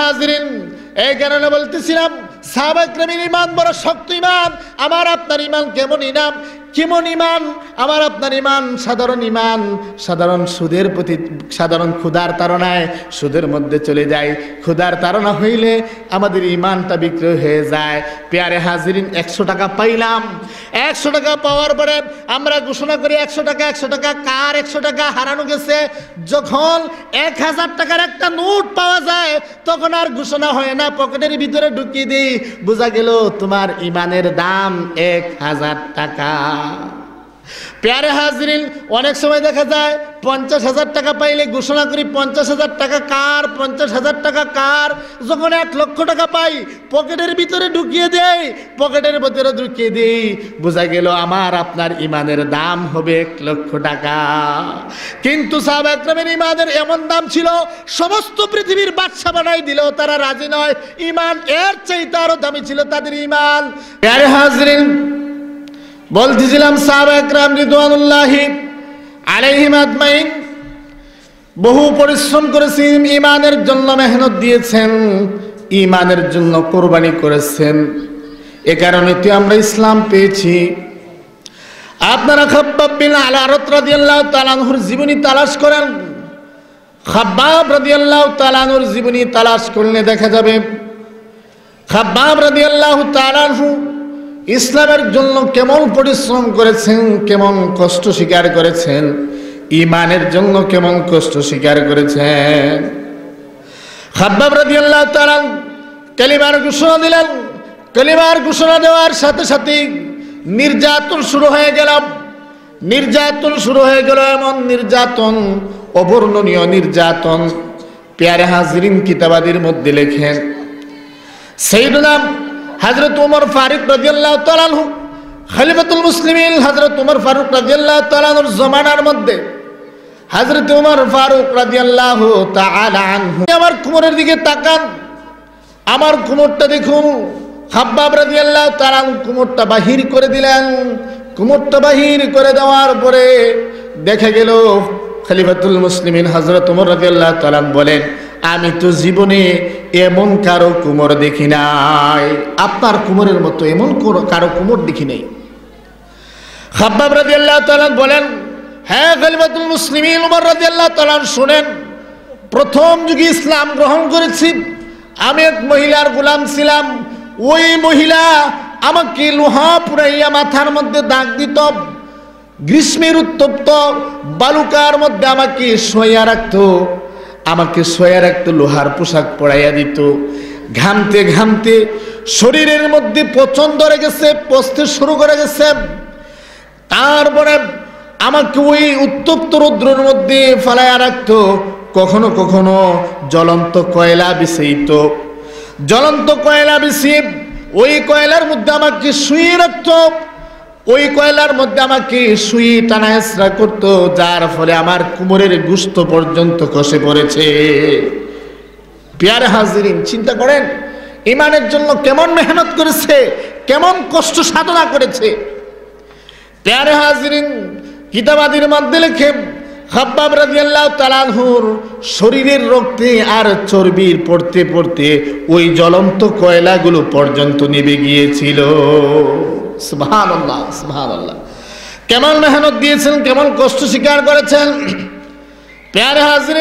হাজরিন এই কারণে বলতেছিলাম সাহাবাক্রমীর ইমান বড় শক্ত ইমান আমার আপনার ইমান কেমন ইনাম কেমন ইমান আমার আপনার ইমান সাধারণ ইমান সাধারণ সুদের প্রতি সাধারণ ক্ষুধার তারণায় সুদের মধ্যে চলে যায় ক্ষুধার তারণা হইলে আমাদের ইমানটা বিক্রয় হয়ে যায় পেয়ারে হাজিরিন একশো টাকা পাইলাম একশো টাকা পাওয়ার পরে আমরা ঘোষণা করি একশো টাকা একশো টাকা কার একশো টাকা হারানো গেছে যখন এক হাজার টাকার একটা নোট পাওয়া যায় তখন আর ঘোষণা হয় না পকেটের ভিতরে ঢুকিয়ে দিই বোঝা গেল তোমার ইমানের দাম এক হাজার টাকা প্যারে হাজরিন অনেক সময় দেখা যায় পঞ্চাশ হাজার টাকা পাইলে ঘোষণা করি পঞ্চাশ হাজার টাকা কার পঞ্চাশ হাজার টাকা কার যখন এক লক্ষ টাকা পাই পকেটের ভিতরে ঢুকিয়ে দেই পকেটের ভিতরে ঢুকিয়ে দিই বোঝা গেল আমার আপনার ইমানের দাম হবে এক লক্ষ টাকা কিন্তু সাহাব একরামের ইমানের এমন দাম ছিল সমস্ত পৃথিবীর বাদশা বানাই দিলেও তারা রাজি নয় ইমান এর চেয়ে তারও দামি ছিল তাদের ইমান প্যারে হাজরিন বলতেছিলাম সাহাবাহাম একরাম রিদুয়ানুল্লাহি আলাইহিম আজমাইন বহু পরিশ্রম করেছেন ইমানের জন্য মেহনত দিয়েছেন ইমানের জন্য কোরবানি করেছেন এ কারণে তো আমরা ইসলাম পেয়েছি আপনারা খাব্বাবিন বিন আলা রদিয়াল্লাহ তালানহুর জীবনী তালাশ করেন খাব্বাব রদিয়াল্লাহ তালানুর জীবনী তালাশ করলে দেখা যাবে খাব্বাব রদিয়াল্লাহ তালানহু ইসলামের জন্য কেমন পরিশ্রম করেছেন কেমন কষ্ট স্বীকার করেছেন ইমানের জন্য কেমন কষ্ট স্বীকার করেছেন কালিমার ঘোষণা দিলেন কালিমার ঘোষণা দেওয়ার সাথে সাথে নির্যাতন শুরু হয়ে গেল নির্যাতন শুরু হয়ে গেল এমন নির্যাতন অবর্ণনীয় নির্যাতন পেয়ারে হাজরিন কিতাবাদির মধ্যে লেখেন সেই নাম হজরত উমর ফারুক রাজিয়াল্লাহ তালানহু খলিফাতুল মুসলিমিন হজরত উমর ফারুক রাজিয়াল্লাহ তালানুর জমানার মধ্যে হজরত উমর ফারুক রাজিয়াল্লাহ তালানহু আমার কুমরের দিকে তাকান আমার কুমোরটা দেখুন হাব্বাব রাজিয়াল্লাহ তালান কুমোরটা বাহির করে দিলেন কুমোরটা বাহির করে দেওয়ার পরে দেখা গেল খলিফাতুল মুসলিমিন হজরত উমর রাজিয়াল্লাহ তালান বলেন আমি তো জীবনে এমন কারো কুমোর দেখি নাই আপনার কুমোরের মতো এমন কারো কুমোর দেখি নাই খাব্বাব রাজি আল্লাহ বলেন হ্যাঁ খালিমাতুল মুসলিমিন উমর রাজি আল্লাহ শোনেন প্রথম যুগে ইসলাম গ্রহণ করেছি আমি এক মহিলার গোলাম ছিলাম ওই মহিলা আমাকে লোহা পুরাইয়া মাথার মধ্যে দাগ দিত গ্রীষ্মের উত্তপ্ত বালুকার মধ্যে আমাকে শোয়া রাখতো আমাকে সোয়া রাখতো লোহার পোশাক পরাইয়া দিত ঘামতে ঘামতে শরীরের মধ্যে পচন ধরে গেছে পচতে শুরু করে গেছে তারপরে আমাকে ওই উত্তপ্ত রৌদ্রের মধ্যে ফেলাইয়া রাখতো কখনো কখনো জ্বলন্ত কয়লা বিছাইত জ্বলন্ত কয়লা বিষিয়ে ওই কয়লার মধ্যে আমাকে শুয়ে রাখতো ওই কয়লার মধ্যে আমাকে সুই টানা করতো যার ফলে আমার কুমোরের গুস্ত পর্যন্ত কষে পড়েছে পেয়ার হাজিরিন চিন্তা করেন ইমানের জন্য কেমন মেহনত করেছে কেমন কষ্ট সাধনা করেছে পেয়ারে হাজিরিন কিতাবাদির মধ্যে লেখে হাব্বাব রাজিয়াল্লাহ তালানহুর শরীরের রক্তে আর চর্বির পড়তে পড়তে ওই জ্বলন্ত কয়লাগুলো পর্যন্ত নেবে গিয়েছিল কেমন মেহনত দিয়েছেন কেমন কষ্ট স্বীকার করেছেন প্যার হাজির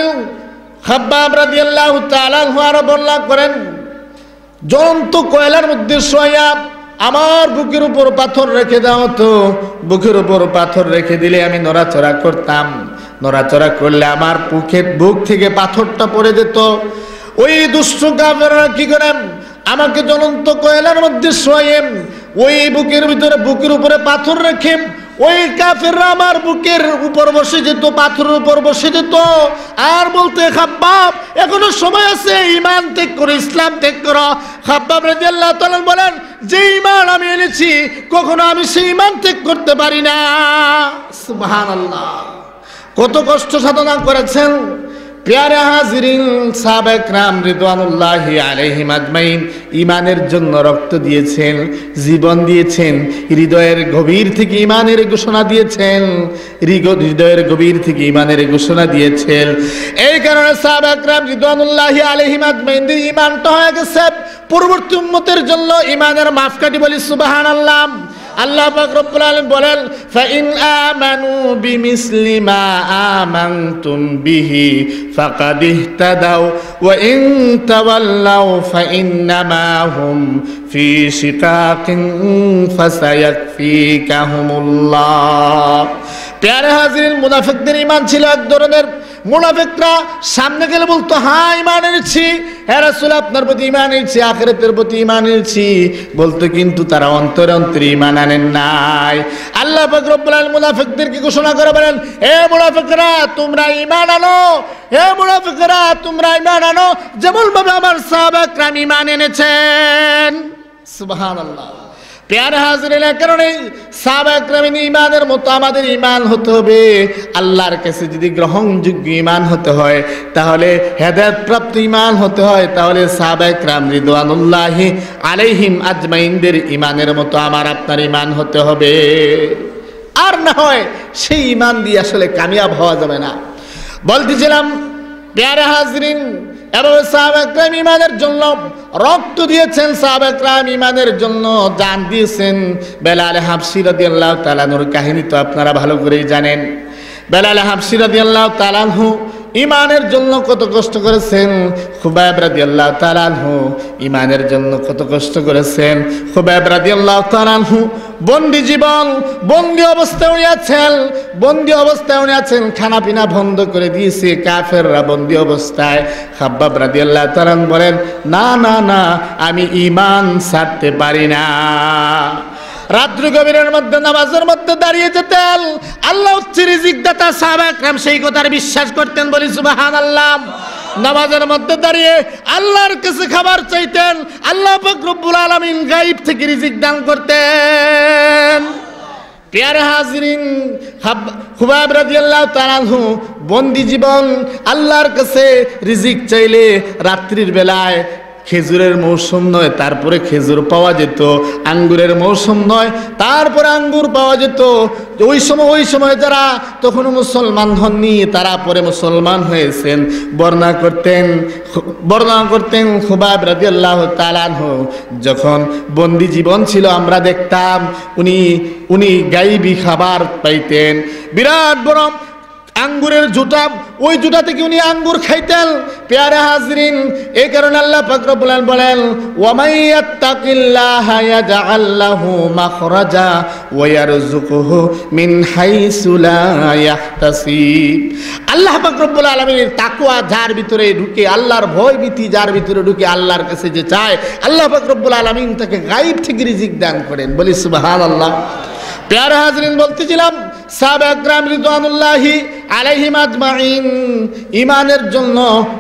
আল্লাহ করেন জন্তু কয়লার মধ্যে সোয়া আমার বুকের উপর পাথর রেখে দাও তো বুকের উপর পাথর রেখে দিলে আমি নড়াচড়া করতাম নড়াচড়া করলে আমার পুকের বুক থেকে পাথরটা পড়ে যেত ওই দুষ্ট কি করেন আমাকে জ্বলন্ত কয়লার মধ্যে সোয়েম ওই বুকের ভিতরে বুকের উপরে পাথর রেখে ওই কাফেররা আমার বুকের উপর বসে যেত পাথরের উপর বসে যেত আর বলতে খাব্বাব এখনো সময় আছে ইমান ত্যাগ করো ইসলাম ত্যাগ করো খাব্বাব রাজি আল্লাহ বলেন যে ইমান আমি এনেছি কখনো আমি সেই ইমান ত্যাগ করতে পারি না সুবহান আল্লাহ কত কষ্ট সাধনা করেছেন পেয়ারা হাজরিন সাবেক রাম রিদওয়ানুল্লাহ আলহিম আজমাইন ইমানের জন্য রক্ত দিয়েছেন জীবন দিয়েছেন হৃদয়ের গভীর থেকে ইমানের ঘোষণা দিয়েছেন হৃদয়ের গভীর থেকে ইমানের ঘোষণা দিয়েছেন এই কারণে সাবেক রাম রিদওয়ানুল্লাহ আলহিম আজমাইন ইমানটা হয়ে গেছে পূর্বর্তী উন্মতের জন্য ইমানের মাফকাটি বলি সুবাহান আল্লাহ আল্লাহ পাক রব্বুল আলামিন বলেন ফাইন আমানু বিমিসলি মা আমানতুম বিহি ফাকাদ ইহতাদাও ওয়া ইন তাওয়াল্লাউ ফাইন্নামা হুম ফি শিকাকিন ফাসায়াকফিকাহুমুল্লাহ প্যারে হাজির মুনাফিকদের ঈমান ছিল এক ধরনের মোনাফেকরা সামনে গেলে বলতো হ্যাঁ ইমান এনেছি হ্যাঁ রাসুল আপনার প্রতি ইমান এনেছি আখেরাতের প্রতি ইমান এনেছি বলতো কিন্তু তারা অন্তর অন্তরে ইমান আনেন নাই আল্লাহ ফকরবুল মুনাফেকদেরকে ঘোষণা করে বলেন এ মুনাফেকরা তোমরা ইমান আনো এ মুনাফেকরা তোমরা ইমান আনো যেমন ভাবে আমার সাহাবাকরাম ইমান এনেছেন সুবহানাল্লাহ পেয়ার হাজরের কারণে সাবাগ্রামীন ইমানের মতো আমাদের ইমান হতে হবে আল্লাহর কাছে যদি গ্রহণযোগ্য ইমান হতে হয় তাহলে হেদায়তপ্রাপ্ত ইমান হতে হয় তাহলে সাবাগ্রাম রিদওয়ানুল্লাহি আলাইহিম আজমাইনদের ইমানের মতো আমার আপনার ইমান হতে হবে আর না হয় সেই ইমান দিয়ে আসলে কামিয়াব হওয়া যাবে না বলতেছিলাম পেয়ারা হাজরিন এবং সাহাবাগ্রাম ইমানের জন্য রক্ত দিয়েছেন সাবেকরাম ইমানের জন্য জান দিয়েছেন বেলাল হাফসির আল্লাহ তালানুর কাহিনী তো আপনারা ভালো করেই জানেন বেলাল হাফসির আল্লাহ তালানহু ইমানের জন্য কত কষ্ট করেছেন খুবাইব রাদি আল্লাহ তালানহু ইমানের জন্য কত কষ্ট করেছেন খুবাইব রাদি আল্লাহ তালানহু বন্দি জীবন বন্দি অবস্থায় উনি আছেন বন্দি অবস্থায় উনি আছেন খানা পিনা বন্ধ করে দিয়েছে কাফেররা বন্দি অবস্থায় হাব্বাব রাদি আল্লাহ তালান বলেন না না না আমি ইমান ছাড়তে পারি না রাত্রি গভীরের মধ্যে নামাজের মধ্যে দাঁড়িয়ে যেতেন আল্লাহ রিজিকদাতা সাহাবাকরাম সেই কথার বিশ্বাস করতেন বলি সুবাহান আল্লাহ নামাজের মধ্যে দাঁড়িয়ে আল্লাহর কাছে খাবার চাইতেন আল্লাহ ফকরুল আলমিন গাইব থেকে রিজিক দান করতেন পেয়ারা হাজরিন হুবাব রাজিয়াল্লাহ হু বন্দি জীবন আল্লাহর কাছে রিজিক চাইলে রাত্রির বেলায় খেজুরের মৌসুম নয় তারপরে খেজুর পাওয়া যেত আঙ্গুরের মৌসুম নয় তারপরে আঙ্গুর পাওয়া যেত ওই সময় ওই সময় যারা তখন মুসলমান হননি তারা পরে মুসলমান হয়েছেন বর্ণনা করতেন বর্ণনা করতেন খুবাব রাজি আল্লাহ তালান যখন বন্দি জীবন ছিল আমরা দেখতাম উনি উনি গাইবি খাবার পাইতেন বিরাট বরম আঙ্গুরের জুটা ওই জুটা থেকে উনি আঙ্গুর খাইতেন পেয়ারা হাজরিন এই কারণে আল্লাহ পাকরবুলাল বলেন ওয়ামাইয়া তাকিল্লা হায়া যা ইয়াজআল্লাহু মাখরাজা ওয়া ইয়ারযুকুহু মিন হাইসু লা ইয়াহতাসিব আল্লাহ পাকরবুল আলামিনের তাকওয়া যার ভিতরে ঢুকে আল্লাহর ভয় ভীতি যার ভিতরে ঢুকে আল্লাহর কাছে যে চায় আল্লাহ পাকরবুল আলামিন তাকে গায়েব থেকে রিজিক দান করেন বলি আল্লাহ পেয়ারা হাজরিন বলতেছিলাম সাহাবাহাম রিদুয়ানুল্লাহি আলাইহিম আজমাইন ইমানের জন্য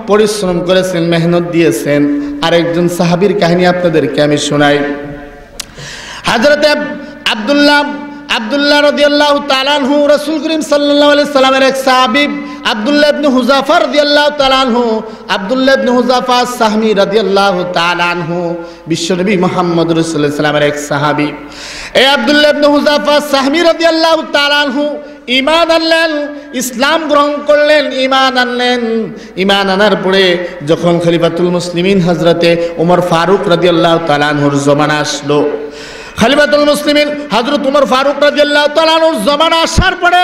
পরিশ্রম করেছেন মেহনত দিয়েছেন আরেকজন সাহাবীর কাহিনী আপনাদেরকে আমি শোনাই হযরত আব্দুল্লাহ আবদুল্লাহ রদিয়াল্লাহ তালানহু রসুল করিম সাল্লাহ আলি সাল্লামের এক সাহাবিব আবদুল্লাহ ইবনু হুজাফা রদিয়াল্লাহ তালানহু আবদুল্লাহ ইবনু হুজাফা সাহমি রদিয়াল্লাহ তালানহু বিশ্বনবী মোহাম্মদ রসুল্লাহ সাল্লামের এক সাহাবিব এ আবদুল্লাহ ইবনু হুজাফা সাহমি রদিয়াল্লাহ তালানহু ইমান আনলেন ইসলাম গ্রহণ করলেন ইমান আনলেন ইমান আনার পরে যখন খলিফাতুল মুসলিমিন হজরতে ওমর ফারুক রদিয়াল্লাহ তালানহুর জমানা আসলো খালিবাতুল মুসলিম হাজরত উমর ফারুক রাজিয়াল্লাহ তালানুর জমানা আসার পরে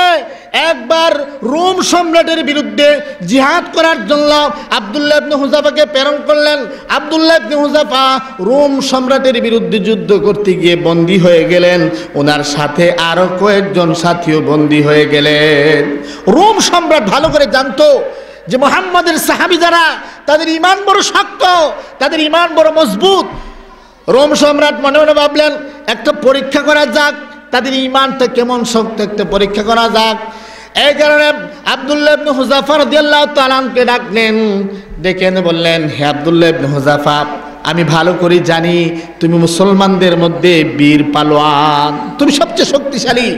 একবার রোম সম্রাটের বিরুদ্ধে জিহাদ করার জন্য আবদুল্লাহ ইবনে হুজাফাকে প্রেরণ করলেন আবদুল্লাহ ইবনে হুজাফা রোম সম্রাটের বিরুদ্ধে যুদ্ধ করতে গিয়ে বন্দী হয়ে গেলেন ওনার সাথে আরও কয়েকজন সাথীও বন্দী হয়ে গেলেন রোম সম্রাট ভালো করে জানতো যে মোহাম্মদের সাহাবি যারা তাদের ইমান বড় শক্ত তাদের ইমান বড় মজবুত রোম সম্রাট মনে মনে ভাবলেন একটা পরীক্ষা করা যাক তাদের ইমানটা কেমন শক্ত একটা পরীক্ষা করা যাক এই কারণে আবদুল্লাহ হুজাফার দিয়াল্লাহ তালামকে ডাকলেন ডেকে বললেন হে আবদুল্লাহ হুজাফা আমি ভালো করে জানি তুমি মুসলমানদের মধ্যে বীর পালোয়ান তুমি সবচেয়ে শক্তিশালী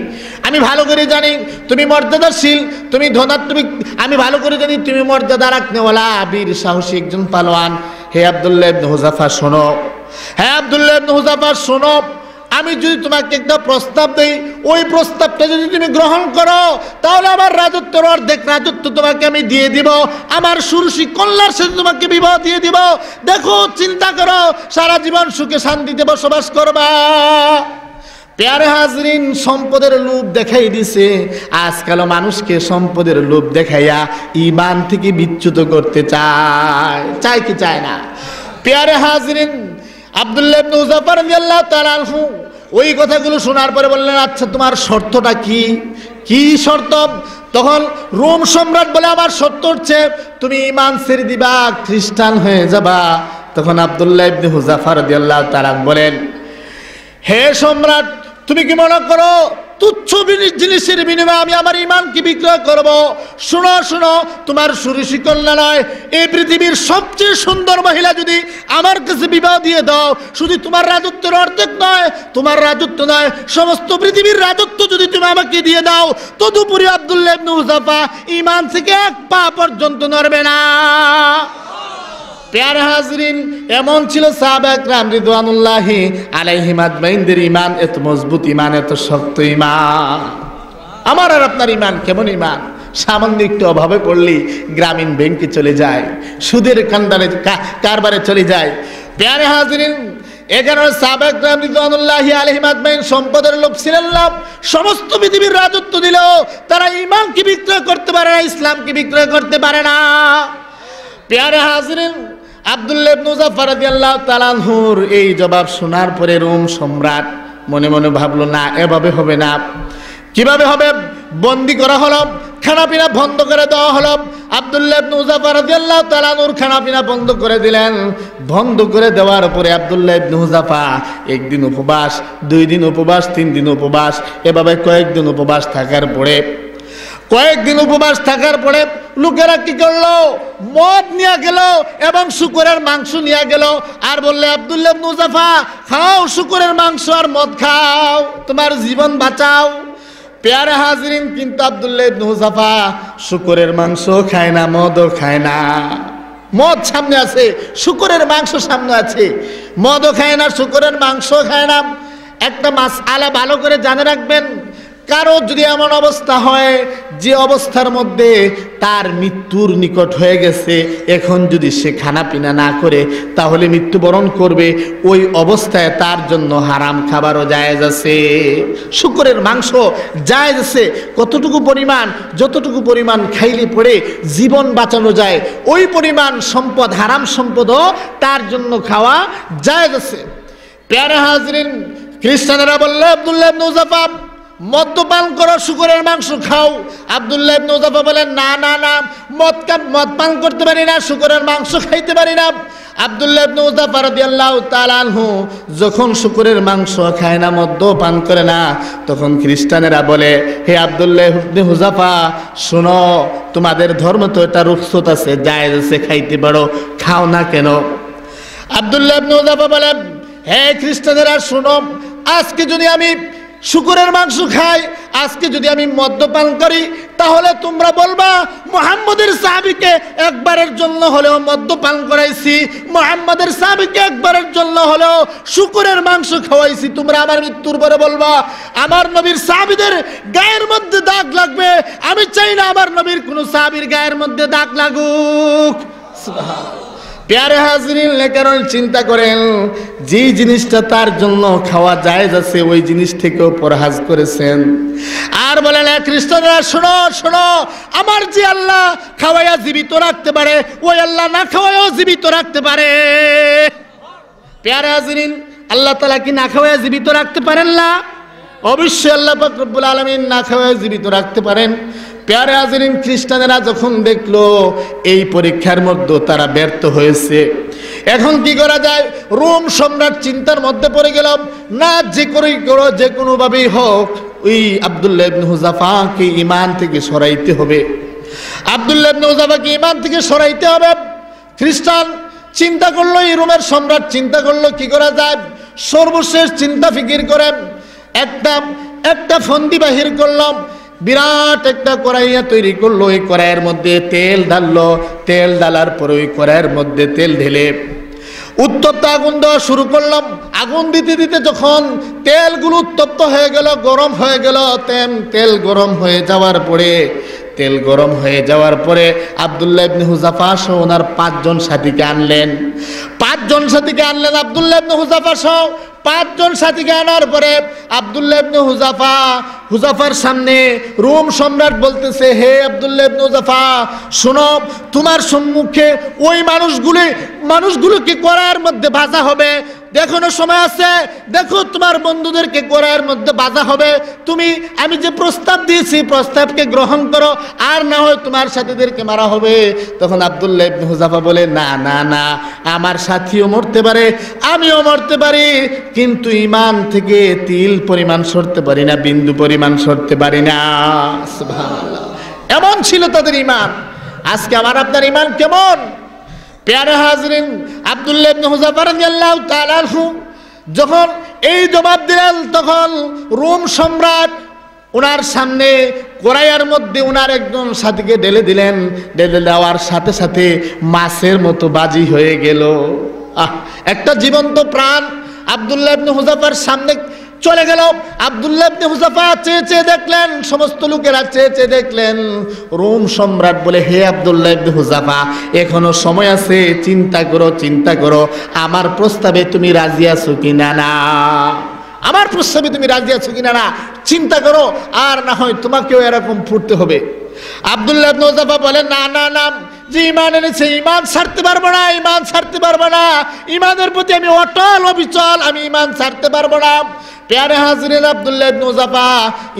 আমি ভালো করে জানি তুমি মর্যাদাশীল তুমি ধনাত্মিক আমি ভালো করে জানি তুমি মর্যাদা রাখনেওয়ালা বীর সাহসী একজন পালোয়ান হে আবদুল্লাহ হুজাফা শোনো হ্যাঁ আবদুল্লাহ হুজাফার শোনো আমি যদি তোমাকে একটা প্রস্তাব দেই ওই প্রস্তাবটা যদি তুমি গ্রহণ করো তাহলে আমার রাজত্বের অর্ধেক রাজত্ব তোমাকে আমি দিয়ে দিব আমার সুরসি কল্যাণ সাথে তোমাকে বিবাহ দিয়ে দিব দেখো চিন্তা করো সারা জীবন সুখে শান্তিতে বসবাস করবা পেয়ারে হাজরিন সম্পদের লোভ দেখাই দিছে আজকাল মানুষকে সম্পদের লোভ দেখাইয়া ইমান থেকে বিচ্যুত করতে চায় চায় কি চায় না পেয়ারে হাজরিন আবদুল্লাহ মুজাফার আল্লাহ তালু ওই কথাগুলো শোনার পরে বললেন আচ্ছা তোমার শর্তটা কি কি শর্ত তখন রোম সম্রাট বলে আমার শর্ত হচ্ছে তুমি ইমান ছেড়ে দিবা খ্রিস্টান হয়ে যাবা তখন আবদুল্লাহ ইবনে হুজাফার দিয়াল্লাহ তালান বলেন হে সম্রাট তুমি কি মনে করো তুচ্ছ জিনিসের বিনিময়ে আমি আমার ইমানকে বিক্রয় করব শোনো শোনো তোমার সুরেশি কন্যা নয় এই পৃথিবীর সবচেয়ে সুন্দর মহিলা যদি আমার কাছে বিবাহ দিয়ে দাও শুধু তোমার রাজত্বের অর্ধেক নয় তোমার রাজত্ব নয় সমস্ত পৃথিবীর রাজত্ব যদি তুমি আমাকে দিয়ে দাও তদুপুরি আবদুল্লাহ ইবনু ইমান থেকে এক পা পর্যন্ত নড়বে না প্যারা হাজরিন এমন ছিল সাহাবাকরাম রিদওয়ানুল্লাহি আলাইহিম আজমাইনদের ইমান এত মজবুত ইমান এত শক্ত ইমান আমার আর আপনার ইমান কেমন ইমান সামান্য একটু অভাবে পড়লে গ্রামীণ ব্যাংকে চলে যায় সুদের কান্দারে কারবারে চলে যায় প্যারে হাজরিন এগারো সাবেক রাম রিদওয়ানুল্লাহি আলাইহিম আজমাইন সম্পদের লোক ছিলেন লাভ সমস্ত পৃথিবীর রাজত্ব দিল তারা ইমানকে বিক্রয় করতে পারে না ইসলামকে বিক্রয় করতে পারে না প্যারে হাজরিন আবদুল্লাহ আল্লাহ এই জবাব শোনার পরে রোম সম্রাট মনে মনে ভাবলো না এভাবে হবে না কিভাবে হবে বন্দি করা হলো খানাপিনা বন্ধ করে দেওয়া হলো খানাপিনা বন্ধ করে দিলেন বন্ধ করে দেওয়ার পরে একদিন উপবাস দুই দিন উপবাস তিন দিন উপবাস এভাবে কয়েকদিন উপবাস থাকার পরে কয়েকদিন উপবাস থাকার পরে লোকেরা কি করলো মদ নিয়ে গেল এবং শুকুরের মাংস নিয়ে গেল আর বললে আবদুল্লাহ মুজাফা খাও শুকুরের মাংস আর মদ খাও তোমার জীবন বাঁচাও পেয়ারে হাজরিন কিন্তু আবদুল্লাহ মুজাফা শুকুরের মাংস খায় না মদও খায় না মদ সামনে আছে শুকুরের মাংস সামনে আছে মদও খায় না শুকুরের মাংস খায় না একটা মাছ আলা ভালো করে জানে রাখবেন কারো যদি এমন অবস্থা হয় যে অবস্থার মধ্যে তার মৃত্যুর নিকট হয়ে গেছে এখন যদি সে খানা পিনা না করে তাহলে মৃত্যুবরণ করবে ওই অবস্থায় তার জন্য হারাম খাবারও জায়েজ আছে শুকরের মাংস জায়েজ আছে কতটুকু পরিমাণ যতটুকু পরিমাণ খাইলে পড়ে জীবন বাঁচানো যায় ওই পরিমাণ সম্পদ হারাম সম্পদও তার জন্য খাওয়া জায়েজ আছে প্যারা হাজরিন খ্রিস্টানেরা বললে আবদুল্লাহ নৌজাফাব মদ্যপান করো শুকুরের মাংস খাও আবদুল্লাহ ইবনে উজাফা বলেন না না না মদ মদ পান করতে পারি না শুকুরের মাংস খাইতে পারি না আবদুল্লাহ ইবনে উজাফা রাদিয়াল্লাহু তাআলা যখন শুকুরের মাংস খায় না মদ্য পান করে না তখন খ্রিস্টানেরা বলে হে আবদুল্লাহ ইবনে হুজাফা শোনো তোমাদের ধর্ম তো এটা রুখসত আছে জায়েজ আছে খাইতে পারো খাও না কেন আবদুল্লাহ ইবনে উজাফা বলেন হে খ্রিস্টানেরা শোনো আজকে যদি আমি শুকুরের মাংস খাই আজকে যদি আমি মদ্যপান করি তাহলে তোমরা বলবা মোহাম্মদের সাহাবিকে একবারের জন্য হলেও মদ্যপান করাইছি মোহাম্মদের সাহাবিকে একবারের জন্য হলেও শুকুরের মাংস খাওয়াইছি তোমরা আমার মৃত্যুর পরে বলবা আমার নবীর সাহাবিদের গায়ের মধ্যে দাগ লাগবে আমি চাই না আমার নবীর কোনো সাহাবির গায়ের মধ্যে দাগ লাগুক প্যারে হাজরিন চিন্তা করেন যে জিনিসটা তার জন্য খাওয়া যায় আছে ওই জিনিস থেকেও পরহাজ করেছেন আর না খ্রিস্টানরা শোনো শোনো আমার যে আল্লাহ খাওয়াইয়া জীবিত রাখতে পারে ওই আল্লাহ না খাওয়াইও জীবিত রাখতে পারে পেয়ারা জিনিন আল্লাহ তালা কি না খাওয়াইয়া জীবিত রাখতে পারেন না অবশ্যই আল্লাহ ফকরবুল আলমিন না খাওয়াইয়া জীবিত রাখতে পারেন পেয়ারে আজরিন খ্রিস্টানেরা যখন দেখলো এই পরীক্ষার মধ্যে তারা ব্যর্থ হয়েছে এখন কি করা যায় রোম সম্রাট চিন্তার মধ্যে পড়ে গেলাম না যে করেই করো যে কোনোভাবেই হোক ওই আবদুল্লাহ ইবনে হুজাফাকে ইমান থেকে সরাইতে হবে আবদুল্লাহ ইবনে হুজাফাকে ইমান থেকে সরাইতে হবে খ্রিস্টান চিন্তা করলো এই রোমের সম্রাট চিন্তা করলো কি করা যায় সর্বশেষ চিন্তা ফিকির করেন একটা একটা ফন্দি বাহির করলাম বিরাট একটা কড়াইয়া তৈরি করলো ওই কড়াইয়ের মধ্যে তেল ঢাললো তেল ঢালার পরে ওই কড়াইয়ের মধ্যে তেল ঢেলে উত্তপ্ত আগুন দেওয়া শুরু করলাম আগুন দিতে দিতে যখন তেলগুলো উত্তপ্ত হয়ে গেল গরম হয়ে গেল তেম তেল গরম হয়ে যাওয়ার পরে তেল গরম হয়ে যাওয়ার পরে আবদুল্লাহ ইবনে হুজাফা সহ ওনার পাঁচজন সাথীকে আনলেন পাঁচজন সাথীকে আনলেন আবদুল্লাহ ইবনে হুজাফা সহ পাঁচজন সাথীকে আনার পরে আবদুল্লাহ ইবনে হুজাফা হুজাফার সামনে রোম সম্রাট বলতেছে হে আবদুল্লাহ ইবনে হুজাফা শোনো তোমার সম্মুখে ওই মানুষগুলি মানুষগুলোকে করার মধ্যে ভাষা হবে এখনো সময় আছে দেখো তোমার বন্ধুদেরকে কোরআনের মধ্যে বাধা হবে তুমি আমি যে প্রস্তাব দিয়েছি প্রস্তাবকে গ্রহণ করো আর না হয় তোমার সাথীদেরকে মারা হবে তখন আবদুল্লাহ ইবনে হুজাফা বলে না না না আমার সাথীও মরতে পারে আমিও মরতে পারি কিন্তু ইমান থেকে তিল পরিমাণ সরতে পারি না বিন্দু পরিমাণ সরতে পারি না এমন ছিল তাদের ইমান আজকে আমার আপনার ইমান কেমন প্যারা হাজরিন আবদুল্লাহ ইবনে যখন এই জবাব দিলেন তখন রোম সম্রাট ওনার সামনে কোরাইয়ার মধ্যে ওনার একজন সাথীকে ঢেলে দিলেন ডেলে দেওয়ার সাথে সাথে মাছের মতো বাজি হয়ে গেল আহ একটা জীবন্ত প্রাণ আবদুল্লাহ ইবনে হুজাফার সামনে চলে গেল আবদুল্লাহ হুজাফা চেয়ে চেয়ে দেখলেন সমস্ত লোকেরা চেয়ে চেয়ে দেখলেন রোম সম্রাট বলে হে আবদুল্লাহ হুজাফা এখনো সময় আছে চিন্তা করো চিন্তা করো আমার প্রস্তাবে তুমি রাজি আছো কি না না আমার প্রস্তাবে তুমি রাজি আছো কি না না চিন্তা করো আর না হয় তোমাকেও এরকম ফুটতে হবে আবদুল্লাহ হুজাফা বলে না না না যে ইমান এনেছে ইমান ছাড়তে পারবো না ইমান ছাড়তে পারবো না ইমানের প্রতি আমি অটল অবিচল আমি ইমান ছাড়তে পারবো না প্যারে হাজরিন আবদুল্লাহ মুজাফা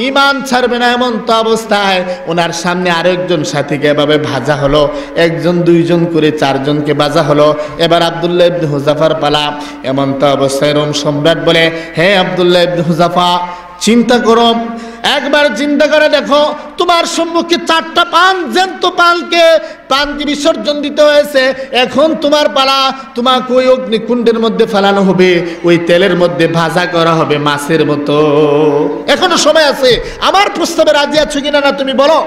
ইমান ছাড়বে না এমন তো অবস্থায় ওনার সামনে আরেকজন সাথীকে এভাবে ভাজা হলো একজন দুইজন করে চারজনকে ভাজা হলো এবার আবদুল্লাহ ইবনু হুজাফার পালা এমন তো অবস্থায় রোম সম্রাট বলে হ্যাঁ আবদুল্লাহ ইবনু হুজাফা চিন্তা করো একবার চিন্তা করে দেখো তোমার সম্মুখে চারটা পান জ্যান্ত পালকে পানকে বিসর্জন দিতে হয়েছে এখন তোমার পালা তোমাকে ওই অগ্নিকুণ্ডের মধ্যে ফেলানো হবে ওই তেলের মধ্যে ভাজা করা হবে মাছের মতো এখনো সময় আছে আমার প্রস্তাবে রাজি আছো কিনা না তুমি বলো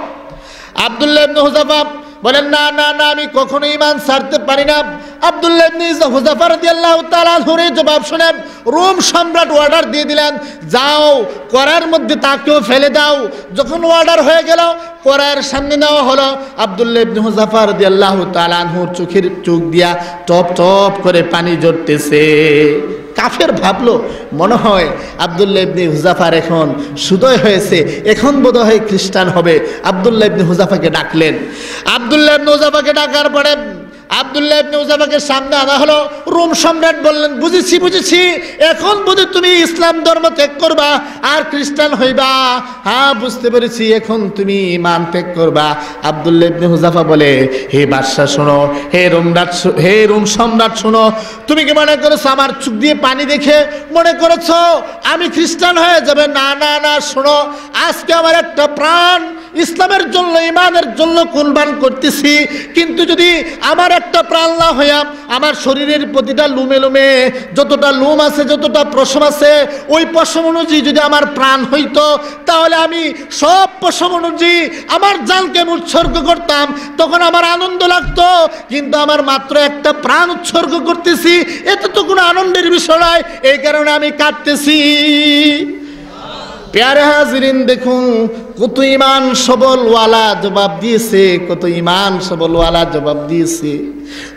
আবদুল্লাহ হুজাফা বলেন না না না আমি কখনো ইমান সারতে পারি না আবদুল্লাহ জবাব রোম সম্রাট অর্ডার দিয়ে দিলেন যাও মধ্যে তাকেও ফেলে যখন অর্ডার হয়ে গেল সামনে নেওয়া হলো চোখের চোখ দিয়া টপ টপ করে পানি জড়তেছে কাফের ভাবলো মনে হয় আবদুল্লা ইবনি হুজাফার এখন সুদয় হয়েছে এখন বোধ হয় খ্রিস্টান হবে আবদুল্লা ইবনি হুজাফাকে ডাকলেন আবদুল্লা ইবনি হুজাফাকে ডাকার পরে আবদুল্লাহ ইবনে উজাফাকে সামনে আনা হলো রোম সম্রাট বললেন বুঝেছি বুঝেছি এখন বুঝি তুমি ইসলাম ধর্ম ত্যাগ করবা আর খ্রিস্টান হইবা হ্যাঁ বুঝতে পেরেছি এখন তুমি ইমান ত্যাগ করবা আবদুল্লাহ ইবনে হুজাফা বলে হে বাদশাহ শোনো হে রোমরাট হে রোম সম্রাট শোনো তুমি কি মনে করেছো আমার চোখ দিয়ে পানি দেখে মনে করেছো আমি খ্রিস্টান হয়ে যাবে না না না শোনো আজকে আমার একটা প্রাণ ইসলামের জন্য ইমানের জন্য কোরবান করতেছি কিন্তু যদি আমার একটা প্রাণ না হইয়া আমার শরীরের প্রতিটা লুমে লুমে যতটা লোম আছে যতটা পশম আছে ওই পশম অনুযায়ী যদি আমার প্রাণ হইতো তাহলে আমি সব পশম অনুযায়ী আমার আমি উৎসর্গ করতাম তখন আমার আনন্দ লাগতো কিন্তু আমার মাত্র একটা প্রাণ উৎসর্গ করতেছি এতে তো কোনো আনন্দের বিষয় নয় এই কারণে আমি কাটতেছি প্যারা হাজিরিন দেখুন কত ইমান সবলওয়ালা জবাব দিয়েছে কত ইমান সবলওয়ালা জবাব দিয়েছে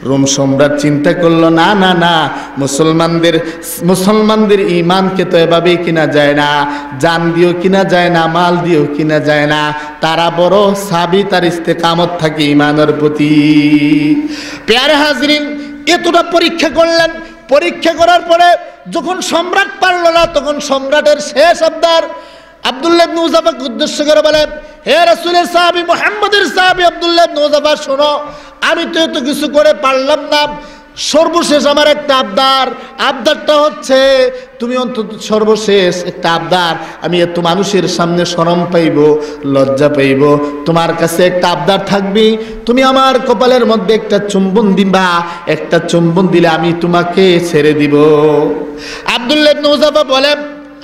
রোম সম্রাট চিন্তা করলো না না না মুসলমানদের মুসলমানদের ইমানকে তো এভাবে কিনা যায় না যান দিয়েও কিনা যায় না মাল দিয়েও কিনা যায় না তারা বড় সাবি তার কামত থাকে ইমানের প্রতি প্যারা হাজিরিন এতটা পরীক্ষা করলেন পরীক্ষা করার পরে যখন সম্রাট পারল না তখন সম্রাটের শেষ আবদার আবদুল্লাহ নৌজাফাকে উদ্দেশ্য করে বলে হে রসুলের সাহাবি মোহাম্মদের সাহাবি আবদুল্লাহ নৌজাফা শোনো আমি তো এত কিছু করে পারলাম না সর্বশেষ আমার একটা আবদার আবদারটা হচ্ছে তুমি অন্তত সর্বশেষ একটা আবদার আমি এত মানুষের সামনে সরম পাইব লজ্জা পাইব তোমার কাছে একটা আবদার থাকবি তুমি আমার কপালের মধ্যে একটা চুম্বন দিবা একটা চুম্বন দিলে আমি তোমাকে ছেড়ে দিব আবদুল্লাহ নৌজাবা বলে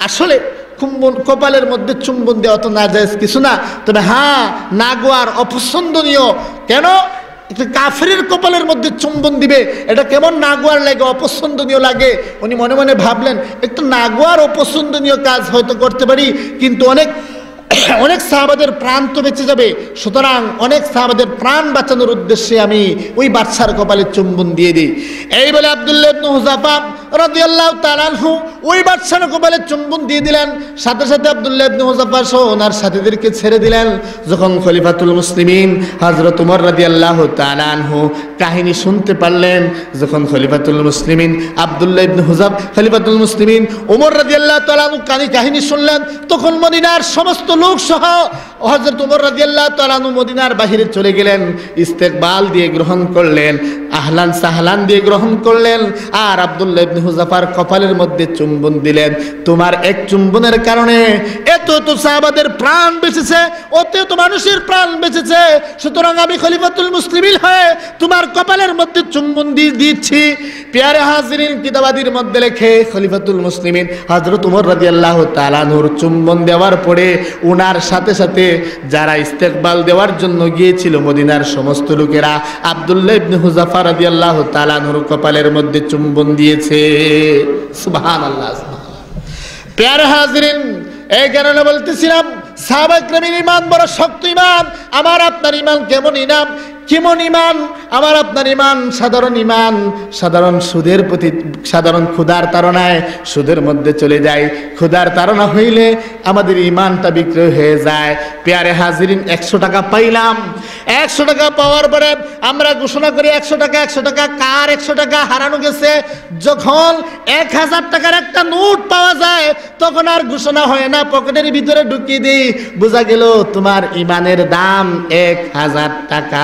আসলে কুম্বন কপালের মধ্যে চুম্বন দেওয়া তো না যায় কিছু না তবে হ্যাঁ নাগোয়ার অপছন্দনীয় কেন একটা কাফের কপালের মধ্যে চুম্বন দিবে এটা কেমন নাগোয়ার লাগে অপছন্দনীয় লাগে উনি মনে মনে ভাবলেন একটু নাগোয়ার অপছন্দনীয় কাজ হয়তো করতে পারি কিন্তু অনেক অনেক সাহাবাদের প্রাণ তো বেঁচে যাবে সুতরাং অনেক সাহাবাদের প্রাণ বাঁচানোর উদ্দেশ্যে আমি ওই বাদশার কপালে চুম্বন দিয়ে দিই এই বলে আবদুল্লাহজাফা রদিয়াল্লাহ তালানহু ওই বাদশার কপালে চুম্বন দিয়ে দিলেন সাথে সাথে আবদুল্লাহ হুজাফা সহ ওনার সাথীদেরকে ছেড়ে দিলেন যখন খলিফাতুল মুসলিমিন হজরত উমর রদিয়াল্লাহ তালানহু কাহিনী শুনতে পারলেন যখন খলিফাতুল মুসলিমিন আবদুল্লাহ ইবনে হুজাফ খলিফাতুল মুসলিমিন ওমর রদিয়াল্লাহ তালানহু কাহিনী শুনলেন তখন মদিনার সমস্ত লোক সহ হজরত উমর রাজিয়াল্লাহ তালানু মদিনার বাহিরে চলে গেলেন ইস্তেকবাল দিয়ে গ্রহণ করলেন আহলান সাহলান দিয়ে গ্রহণ করলেন আর আবদুল্লাহ ইবনে হুজাফার কপালের মধ্যে চুম্বন দিলেন তোমার এক চুম্বনের কারণে এত তো সাহাবাদের প্রাণ বেঁচেছে অত তো মানুষের প্রাণ বেঁচেছে সুতরাং আমি খলিফাতুল মুসলিমিন হয়ে তোমার কপালের মধ্যে চুম্বন দিয়ে দিচ্ছি পেয়ারে হাজরিন কিতাবাদির মধ্যে লেখে খলিফাতুল মুসলিমিন হজরত উমর রাজিয়াল্লাহ তালানুর চুম্বন দেওয়ার পরে উনার সাথে সাথে যারা ইস্তেকবাল দেওয়ার জন্য গিয়েছিল মদিনার সমস্ত লোকেরা আবদুল্লাহ ইবনে হুজাফার আদি আল্লাহ তালানুর কপালের মধ্যে চুম্বন দিয়েছে সুবাহান আল্লাহ প্যার হাজরিন এই কারণে বলতেছিলাম সাহাবাক্রমীর ইমান বড় শক্ত ইমান আমার আপনার ইমান কেমন ইনাম কেমন ইমান আমার আপনার ইমান সাধারণ ইমান সাধারণ সুদের প্রতি সাধারণ ক্ষুধার তারণায় সুদের মধ্যে চলে যায় ক্ষুধার তারণা হইলে আমাদের ইমানটা বিক্রয় হয়ে যায় পেয়ারে হাজিরিন একশো টাকা পাইলাম একশো টাকা পাওয়ার পরে আমরা ঘোষণা করি একশো টাকা একশো টাকা কার একশো টাকা হারানো গেছে যখন এক হাজার টাকার একটা নোট পাওয়া যায় তখন আর ঘোষণা হয় না পকেটের ভিতরে ঢুকিয়ে দিই বোঝা গেল তোমার ইমানের দাম এক হাজার টাকা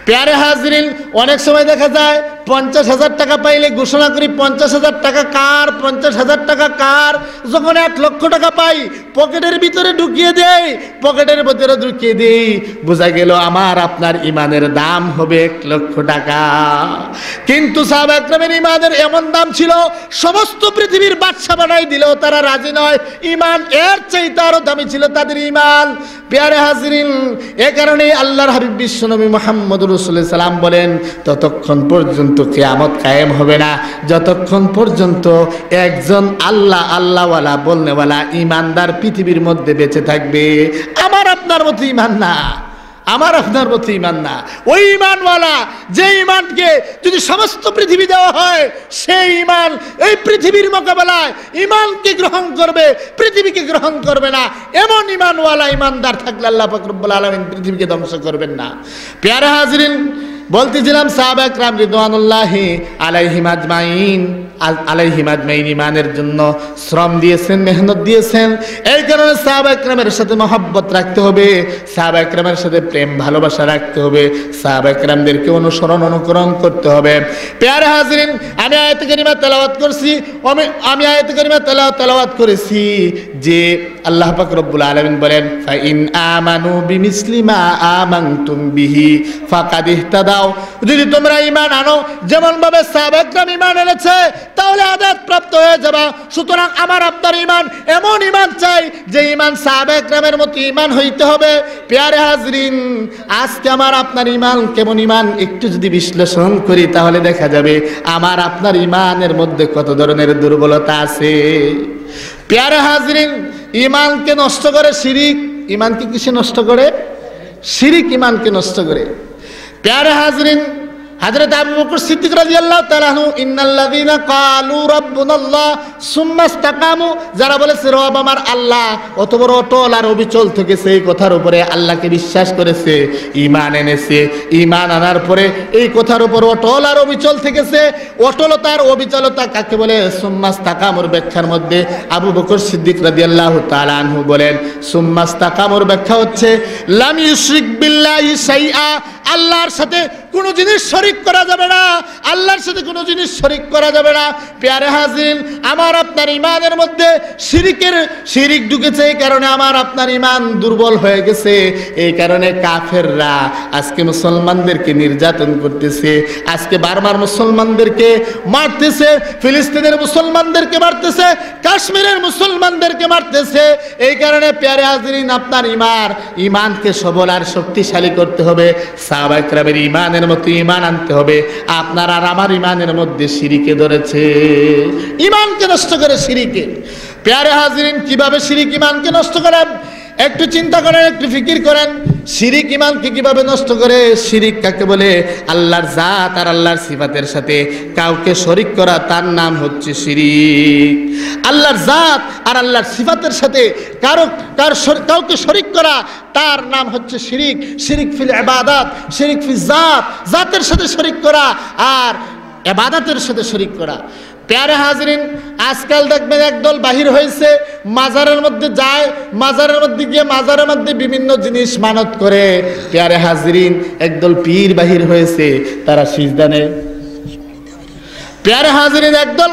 প্যারে হাজরিন অনেক সময় দেখা যায় পঞ্চাশ হাজার টাকা পাইলে ঘোষণা করি পঞ্চাশ হাজার টাকা কার পঞ্চাশ হাজার টাকা কার যখন এক লক্ষ টাকা পাই পকেটের ভিতরে ঢুকিয়ে দেই পকেটের ভিতরে ঢুকিয়ে দেই বোঝা গেল আমার আপনার ইমানের দাম হবে এক লক্ষ টাকা কিন্তু সাহাব একরামের ইমানের এমন দাম ছিল সমস্ত পৃথিবীর বাদশা বানাই দিলেও তারা রাজি নয় ইমান এর চাইতে আরও দামি ছিল তাদের ইমান প্যারে হাজরিন এ কারণে আল্লাহর হাবিব বিশ্বনবী মোহাম্মদুর রসুলাম বলেন ততক্ষণ পর্যন্ত কেয়ামত কায়েম হবে না যতক্ষণ পর্যন্ত একজন আল্লাহ আল্লাহওয়ালা বলনেওয়ালা ইমানদার পৃথিবীর মধ্যে বেঁচে থাকবে আমার আপনার মতো ইমান না আমার আপনার মতো ইমান না ওই ইমানওয়ালা যে ইমানকে যদি সমস্ত পৃথিবী দেওয়া হয় সেই ইমান এই পৃথিবীর মোকাবেলায় ইমানকে গ্রহণ করবে পৃথিবীকে গ্রহণ করবে না এমন ইমানওয়ালা ইমানদার থাকলে আল্লাহ ফকরবুল আলমিন পৃথিবীকে ধ্বংস করবেন না পেয়ারা হাজরিন বলতেছিলাম সাহাবাকরাম রিদওয়ানুল্লাহি আলাইহিম আজমাইন আলাই হিমাদমাইন জন্য শ্রম দিয়েছেন মেহনত দিয়েছেন এই কারণে সাহাব একরামের সাথে মহব্বত রাখতে হবে সাহাব একরামের সাথে প্রেম ভালোবাসা রাখতে হবে সাহাব একরামদেরকে অনুসরণ অনুকরণ করতে হবে পেয়ারে হাজরিন আমি আয়ত করিমা তেলাওয়াত করছি আমি আমি আয়াত করিমা তেলাওয়াত তেলাওয়াত করেছি যে আল্লাহ পাক রব্বুল আলামিন বলেন ফা ইন আমানু বিমিসলিমা আমানতুম বিহি ফাকাদ ইহতাদাও যদি তোমরা ইমান আনো যেমন ভাবে সাহাব একরাম ইমান এনেছে তাহলে আদাত প্রাপ্ত হয়ে যাবা সুতরাং আমার আপনার ইমান এমন ইমান চাই যে ইমান সাবেক গ্রামের মতো ইমান হইতে হবে পেয়ারে হাজরিন আজকে আমার আপনার ইমান কেমন ইমান একটু যদি বিশ্লেষণ করি তাহলে দেখা যাবে আমার আপনার ইমানের মধ্যে কত ধরনের দুর্বলতা আছে পেয়ারে হাজরিন ইমানকে নষ্ট করে শিরিক ইমানকে কিসে নষ্ট করে শিরিক ইমানকে নষ্ট করে প্যারে হাজরিন হযরত আবু বকর সিদ্দিক রাদিয়াল্লাহু তাআলা হু ইন্নাল্লাযিনা ক্বালু রাব্বুনাল্লাহ সুম্মা ইসতাকামু যারা বলেছে রব আমার আল্লাহ অত বড় অটল আর অবিচল থেকে সেই কথার উপরে আল্লাহকে বিশ্বাস করেছে ঈমান এনেছে ঈমান আনার পরে এই কথার উপর অটল আর অবিচল থেকেছে অটলতার অবিচলতা কাকে বলে সুম্মা ইসতাকামুর ব্যাখ্যার মধ্যে আবু বকর সিদ্দিক রাদিয়াল্লাহু তাআলা আনহু বলেন সুম্মা ইসতাকামুর ব্যাখ্যা হচ্ছে লাম ইউশরিক বিল্লাহি শাইআ আল্লাহর সাথে কোনো জিনিস শরিক করা যাবে না আল্লাহর সাথে কোনো জিনিস শরিক করা যাবে না পেয়ারে হাজিন আমার আপনার ইমানের মধ্যে শিরিকের শিরিক ঢুকেছে এই কারণে আমার আপনার ইমান দুর্বল হয়ে গেছে এই কারণে কাফেররা আজকে মুসলমানদেরকে নির্যাতন করতেছে আজকে বার্মার মুসলমানদেরকে মারতেছে ফিলিস্তিনের মুসলমানদেরকে মারতেছে কাশ্মীরের মুসলমানদেরকে মারতেছে এই কারণে পেয়ারে হাজরিন আপনার ইমার ইমানকে সবল আর শক্তিশালী করতে হবে সাহবাইকরামের ইমানের মতো ইমান আনতে হবে আপনারা আর আমার ইমানের মধ্যে সিরিকে ধরেছে ইমানকে নষ্ট করে সিরিকে পেয়ারে হাজির কিভাবে সিরিক ইমানকে নষ্ট করেন একটু চিন্তা করেন একটু ফিকির করেন সিরিক ইমানকে কিভাবে নষ্ট করে সিরিক কাকে বলে আল্লাহর জাত আর আল্লাহর সিফাতের সাথে কাউকে শরিক করা তার নাম হচ্ছে সিরিক আল্লাহর জাত আর আল্লাহর সিফাতের সাথে কারো কার কাউকে শরিক করা তার নাম হচ্ছে সিরিক সিরিক ফিল এবাদাত সিরিক ফিল জাত জাতের সাথে শরিক করা আর এবাদাতের সাথে শরিক করা প্যারা হাজরিন আজকাল দেখবেন একদল বাহির হয়েছে মাজারের মধ্যে যায় মাজারের মধ্যে গিয়ে মাজারের মধ্যে বিভিন্ন জিনিস মানত করে প্যারে হাজরিন একদল পীর বাহির হয়েছে তারা সিজদা নেয় প্যারে হাজরিন একদল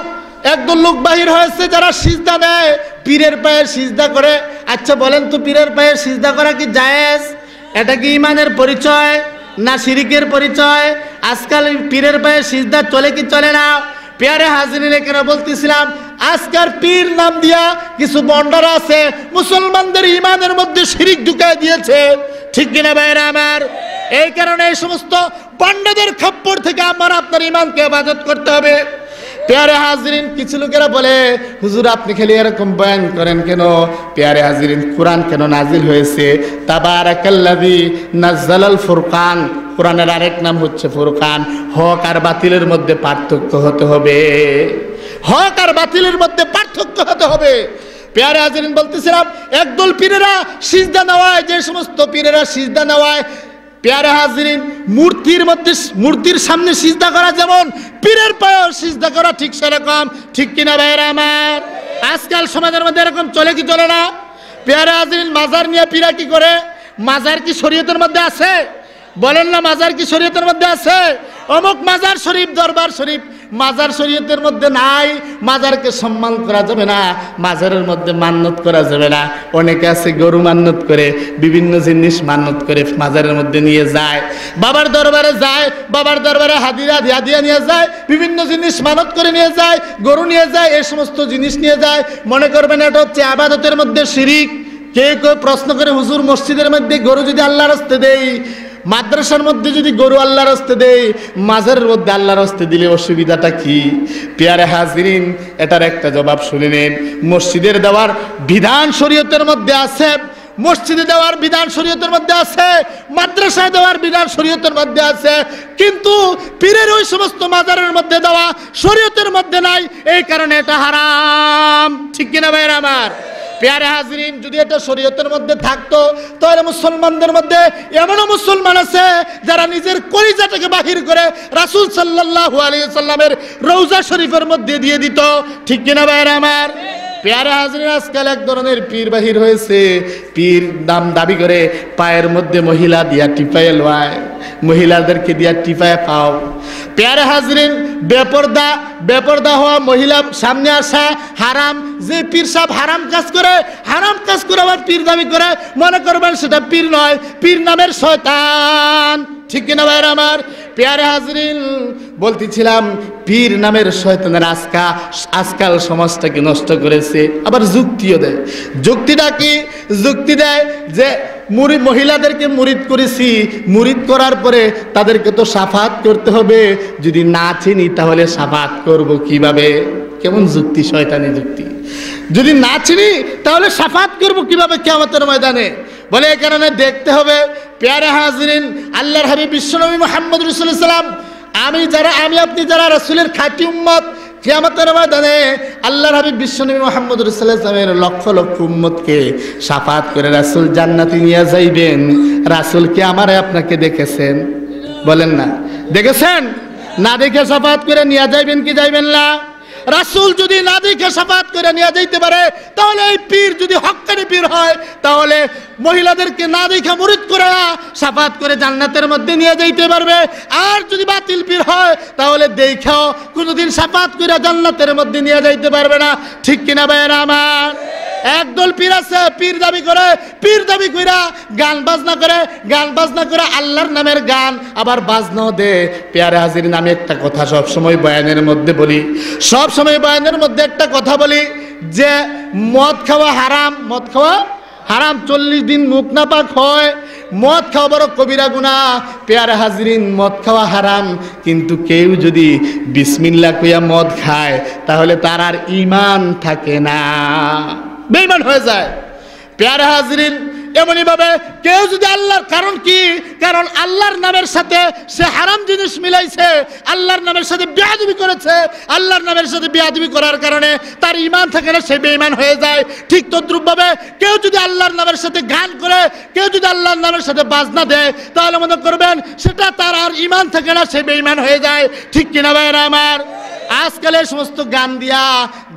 একদল লোক বাহির হয়েছে যারা সিজদা দেয় পীরের পায়ে সিজদা করে আচ্ছা বলেন তো পীরের পায়ে সিজদা করা কি জায়েজ এটা কি ইমানের পরিচয় না সিরিকের পরিচয় আজকাল পীরের পায়ে সিজদা চলে কি চলে না পেয়ারে হাজির কেন বলতেছিলাম আজকার পীর নাম দিয়া কিছু বন্ডারা আছে মুসলমানদের ইমানের মধ্যে শিরিক ঢুকাই দিয়েছে ঠিক কিনা ভাইরা আমার এই কারণে এই সমস্ত পণ্ডদের খপ্পর থেকে আমার আপনার ইমানকে হেফাজত করতে হবে পেয়ারে হাজরিন কিছু লোকেরা বলে হুজুর আপনি খালি এরকম বয়ান করেন কেন পেয়ারে হাজরিন কোরআন কেন নাজিল হয়েছে তাবার কাল্লাদি নাজ্জালাল ফুরকান কোরআনের আরেক নাম হচ্ছে ফুরকান হক আর বাতিলের মধ্যে পার্থক্য হতে হবে হক আর বাতিলের মধ্যে পার্থক্য হতে হবে পেয়ারে হাজারিন বলতেছিলাম একদল পীরেরা সিজদা নেওয়ায় যে সমস্ত পীরেরা সিজদা নেওয়ায় পেয়ারে হাজরিন মূর্তির মধ্যে মূর্তির সামনে সিজদা করা যেমন পীরের পায়েও সিজদা করা ঠিক সেরকম ঠিক কিনা ভাইয়েরা আমার আজকাল সমাজের মধ্যে এরকম চলে কি চলে না পেয়ারে হাজরিন মাজার নিয়ে পীরা কি করে মাজার কি শরীয়তের মধ্যে আছে বলেন না মাজার কি শরীয়তের মধ্যে আছে অমুক মাজার শরীফ দরবার শরীফ মাজার শরীয়তের মধ্যে নাই মাজারকে সম্মান করা যাবে না মাজারের মধ্যে মান্নত করা যাবে না অনেকে আছে গরু মান্নত করে বিভিন্ন জিনিস মান্নত করে মাজারের মধ্যে নিয়ে যায় বাবার দরবারে যায় বাবার দরবারে হাদিরা দিয়া নিয়ে যায় বিভিন্ন জিনিস মানত করে নিয়ে যায় গরু নিয়ে যায় এই সমস্ত জিনিস নিয়ে যায় মনে করবেন এটা হচ্ছে আবাদতের মধ্যে শিরিক কে কেউ প্রশ্ন করে হুজুর মসজিদের মধ্যে গরু যদি আল্লাহ রাস্তে দেয় মাদ্রাসার মধ্যে যদি গরু আল্লাহর হস্তে দেয় মাজারের মধ্যে আল্লাহর হস্তে দিলে অসুবিধাটা কি পেয়ারে হাজিরিন এটার একটা জবাব শুনে নেন মসজিদের দেওয়ার বিধান শরীয়তের মধ্যে আছে মসজিদে দেওয়ার বিধান শরীয়তের মধ্যে আছে মাদ্রাসায় দেওয়ার বিধান শরীয়তের মধ্যে আছে কিন্তু পীরের ওই সমস্ত মাজারের মধ্যে দেওয়া শরীয়তের মধ্যে নাই এই কারণে এটা হারাম ঠিক কিনা ভাইরা আমার পেয়ারে হাজরিন যদি এটা শরীয়তের মধ্যে থাকতো তাহলে মুসলমানদের মধ্যে এমনও মুসলমান আছে যারা নিজের কলিজাটাকে বাহির করে রাসুল সাল্লাহ আলী সাল্লামের রৌজা শরীফের মধ্যে দিয়ে দিত ঠিক কিনা বাইরে আমার পেয়ারা হাজরিন আজকাল এক ধরনের পীর বাহির হয়েছে পীর নাম দাবি করে পায়ের মধ্যে মহিলা দিয়া টিপায় লয় মহিলাদেরকে দিয়া টিপায় পাও পেয়ারে হাজরিন বেপর্দা বেপর্দা হওয়া মহিলা সামনে আসা হারাম যে পীর সাহেব হারাম কাজ করে হারাম কাজ করে আবার পীর দাবি করে মনে করবেন সেটা পীর নয় পীর নামের শয়তান ঠিক কিনা ভাই আমার পেয়ার হাজরিন বলতেছিলাম পীর নামের শয়তানের আজকা আজকাল সমাজটাকে নষ্ট করেছে আবার যুক্তিও দেয় যুক্তিটা কি যুক্তি দেয় যে মুড়ি মহিলাদেরকে মুরিদ করেছি মুরিদ করার পরে তাদেরকে তো সাফাত করতে হবে যদি না চিনি তাহলে সাফাত করব কিভাবে কেমন যুক্তি শয়তানি যুক্তি যদি না চিনি তাহলে সাফাত করব কিভাবে কেমতের ময়দানে বলে এ কারণে দেখতে হবে পেয়ারা হাজরিন আল্লাহর হাবিব বিশ্বনবী মোহাম্মদ রসুল ইসলাম আমি যারা আমি আপনি যারা রসুলের খাঁটি উম্মত কেয়ামতের ময়দানে আল্লাহ হাবিব বিশ্বনবী মোহাম্মদ রসুল্লাহামের লক্ষ লক্ষ উম্মতকে সাফাত করে রাসুল জান্নাতি নিয়ে যাইবেন রাসুল কে আমারে আপনাকে দেখেছেন বলেন না দেখেছেন না দেখে সাফাত করে নিয়ে যাইবেন কি যাইবেন না রাসুল যদি না দেখে সাফাত করে নিয়ে যেতে পারে তাহলে এই পীর যদি হকের পীর হয় তাহলে মহিলাদেরকে না দেখে মুরিদ করে সাফাত করে জান্নাতের মধ্যে নিয়ে যেতে পারবে আর যদি বাতিল পীর হয় তাহলে দেখেও কোনোদিন সাফাত করে জান্নাতের মধ্যে নিয়ে যাইতে পারবে না ঠিক কিনা ভাইয়েরা আমার একদল পীর আছে পীর দাবি করে পীর দাবি কইরা গান বাজনা করে গান বাজনা করে আল্লাহর নামের গান আবার বাজনাও দে পেয়ারে হাজির নামে একটা কথা সব সময় বয়ানের মধ্যে বলি সব সময় বয়ানের মধ্যে একটা কথা বলি যে মদ খাওয়া হারাম মদ খাওয়া হারাম চল্লিশ দিন মুখ না পাক হয় মদ খাওয়া বড় কবিরা গুণা পেয়ারে হাজরিন মদ খাওয়া হারাম কিন্তু কেউ যদি বিসমিল্লা কুইয়া মদ খায় তাহলে তার আর ইমান থাকে না বেইমান হয়ে যায় পেয়ারা হাজরিন ভাবে কেউ যদি আল্লাহর কারণ কি কারণ আল্লাহর নামের সাথে সে হারাম জিনিস মিলাইছে আল্লাহর নামের সাথে বেয়াদবি করেছে আল্লাহর নামের সাথে বেয়াদবি করার কারণে তার ইমান থাকে না সে বেঈমান হয়ে যায় ঠিক তদ্রুপভাবে কেউ যদি আল্লাহর নামের সাথে গান করে কেউ যদি আল্লাহর নামের সাথে বাজনা দেয় তাহলে মনে করবেন সেটা তার আর ইমান থাকে না সে বেঈমান হয়ে যায় ঠিক কিনা ভাইরা আমার আজকাল এই সমস্ত গান দিয়া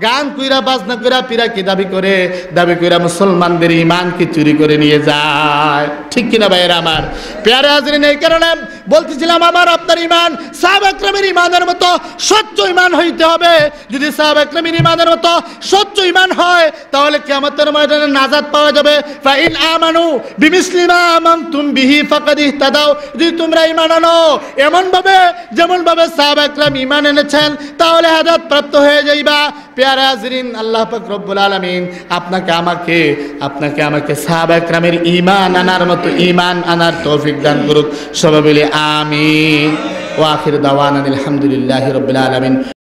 গান কুইরা বাজনা কুইরা পীরা কি দাবি করে দাবি কুইরা মুসলমানদের কি চুরি করে নিয়ে যায় ঠিক কিনা ভাইয়েরা আমার পেয়ারে হাজরিন এই কারণে বলতেছিলাম আমার আপনার ইমান সাহাব একরামের ইমানের মতো স্বচ্ছ ইমান হইতে হবে যদি সাহাব একরামের ইমানের মতো স্বচ্ছ ইমান হয় তাহলে কিয়ামতের ময়দানে নাজাত পাওয়া যাবে ফাইন আমানু বিমিসলিমা আমাম তুম বিহি ফাকাদ ইহতাদাও যদি তোমরা ইমান আনো এমন ভাবে যেমন ভাবে সাহাব একরাম ইমান এনেছেন তাহলে হেদায়েত প্রাপ্ত হয়ে যাইবা পেয়ারা হাজরিন আল্লাহ রব্বুল আলমিন আপনাকে আমাকে আপনাকে আমাকে সাহাবা একরামের ইমান আনার মতো ইমান আনার তৌফিক দান করুক সবাই বলে আমি ও আখির দাওয়ান আলহামদুলিল্লাহ রবিল আলমিন